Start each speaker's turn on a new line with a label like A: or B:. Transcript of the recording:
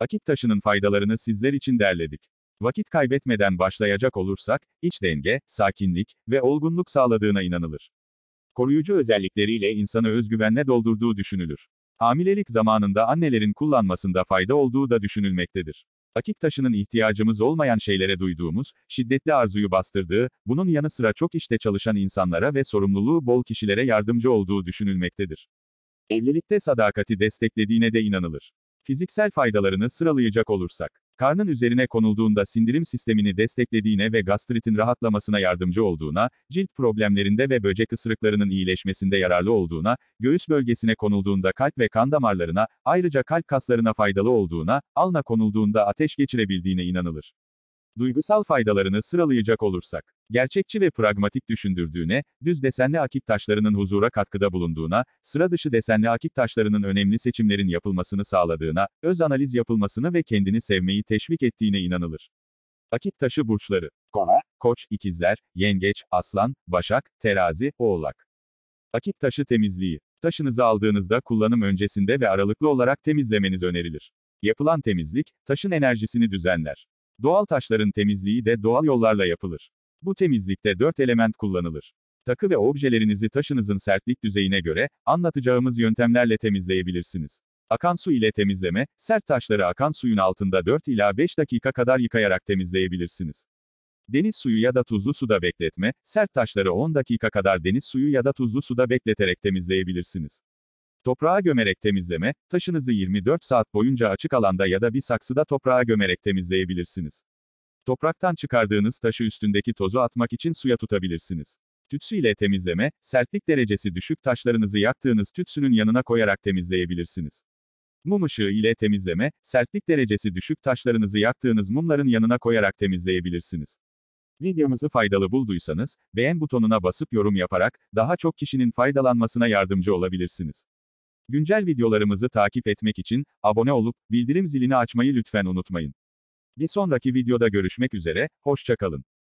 A: Akit taşının faydalarını sizler için derledik. Vakit kaybetmeden başlayacak olursak, iç denge, sakinlik ve olgunluk sağladığına inanılır. Koruyucu özellikleriyle insanı özgüvenle doldurduğu düşünülür. Hamilelik zamanında annelerin kullanmasında fayda olduğu da düşünülmektedir. Akik taşının ihtiyacımız olmayan şeylere duyduğumuz, şiddetli arzuyu bastırdığı, bunun yanı sıra çok işte çalışan insanlara ve sorumluluğu bol kişilere yardımcı olduğu düşünülmektedir. Evlilikte sadakati desteklediğine de inanılır. Fiziksel faydalarını sıralayacak olursak, karnın üzerine konulduğunda sindirim sistemini desteklediğine ve gastritin rahatlamasına yardımcı olduğuna, cilt problemlerinde ve böcek ısırıklarının iyileşmesinde yararlı olduğuna, göğüs bölgesine konulduğunda kalp ve kan damarlarına, ayrıca kalp kaslarına faydalı olduğuna, alna konulduğunda ateş geçirebildiğine inanılır. Duygusal faydalarını sıralayacak olursak, gerçekçi ve pragmatik düşündürdüğüne, düz desenli akit taşlarının huzura katkıda bulunduğuna, sıra dışı desenli akit taşlarının önemli seçimlerin yapılmasını sağladığına, öz analiz yapılmasını ve kendini sevmeyi teşvik ettiğine inanılır. Akit taşı burçları. Kova, Koç, İkizler, Yengeç, Aslan, Başak, Terazi, Oğlak. Akit taşı temizliği. Taşınızı aldığınızda kullanım öncesinde ve aralıklı olarak temizlemeniz önerilir. Yapılan temizlik, taşın enerjisini düzenler. Doğal taşların temizliği de doğal yollarla yapılır. Bu temizlikte dört element kullanılır. Takı ve objelerinizi taşınızın sertlik düzeyine göre, anlatacağımız yöntemlerle temizleyebilirsiniz. Akan su ile temizleme, sert taşları akan suyun altında 4 ila 5 dakika kadar yıkayarak temizleyebilirsiniz. Deniz suyu ya da tuzlu suda bekletme, sert taşları 10 dakika kadar deniz suyu ya da tuzlu suda bekleterek temizleyebilirsiniz. Toprağa gömerek temizleme, taşınızı 24 saat boyunca açık alanda ya da bir saksıda toprağa gömerek temizleyebilirsiniz. Topraktan çıkardığınız taşı üstündeki tozu atmak için suya tutabilirsiniz. Tütsü ile temizleme, sertlik derecesi düşük taşlarınızı yaktığınız tütsünün yanına koyarak temizleyebilirsiniz. Mum ışığı ile temizleme, sertlik derecesi düşük taşlarınızı yaktığınız mumların yanına koyarak temizleyebilirsiniz. Videomuzu faydalı bulduysanız, beğen butonuna basıp yorum yaparak, daha çok kişinin faydalanmasına yardımcı olabilirsiniz. Güncel videolarımızı takip etmek için abone olup bildirim zilini açmayı lütfen unutmayın. Bir sonraki videoda görüşmek üzere, hoşçakalın.